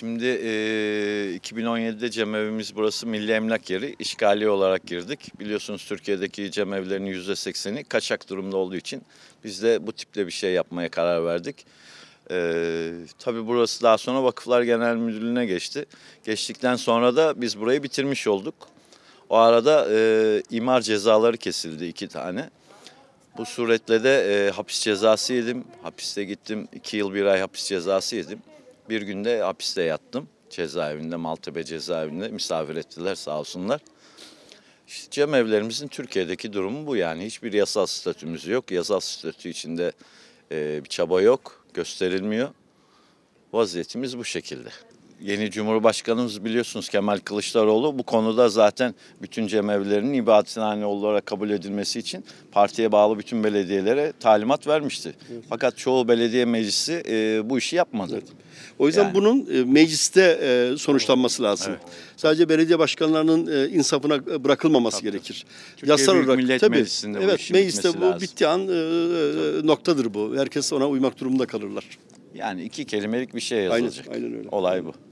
Şimdi e, 2017'de cemevimiz burası milli emlak yeri. işgali olarak girdik. Biliyorsunuz Türkiye'deki cemevlerin %80'i kaçak durumda olduğu için biz de bu tipte bir şey yapmaya karar verdik. Ee, tabii burası daha sonra Vakıflar Genel Müdürlüğü'ne geçti. Geçtikten sonra da biz burayı bitirmiş olduk. O arada e, imar cezaları kesildi iki tane. Bu suretle de e, hapis cezası yedim. Hapiste gittim. iki yıl bir ay hapis cezası yedim. Bir günde hapiste yattım. Cezaevinde, Maltepe cezaevinde misafir ettiler sağ olsunlar. İşte cemevlerimizin Türkiye'deki durumu bu yani. Hiçbir yasal statümüz yok. Yasal statü içinde e, bir çaba yok, gösterilmiyor. Vaziyetimiz bu şekilde yeni Cumhurbaşkanımız biliyorsunuz Kemal Kılıçdaroğlu bu konuda zaten bütün cemevlerinin ibadethane olarak kabul edilmesi için partiye bağlı bütün belediyelere talimat vermişti. Evet. Fakat çoğu belediye meclisi e, bu işi yapmadı. Evet. O yüzden yani. bunun e, mecliste e, sonuçlanması lazım. Evet. Sadece belediye başkanlarının e, insafına e, bırakılmaması tabii. gerekir. Türkiye Yasal Büyük olarak Millet tabii. Meclisi'nde evet, bu mecliste bu lazım. bittiği an e, e, tabii. noktadır bu. Herkes ona uymak durumunda kalırlar. Yani iki kelimelik bir şey yazılacak. Aynen, aynen öyle. Olay bu.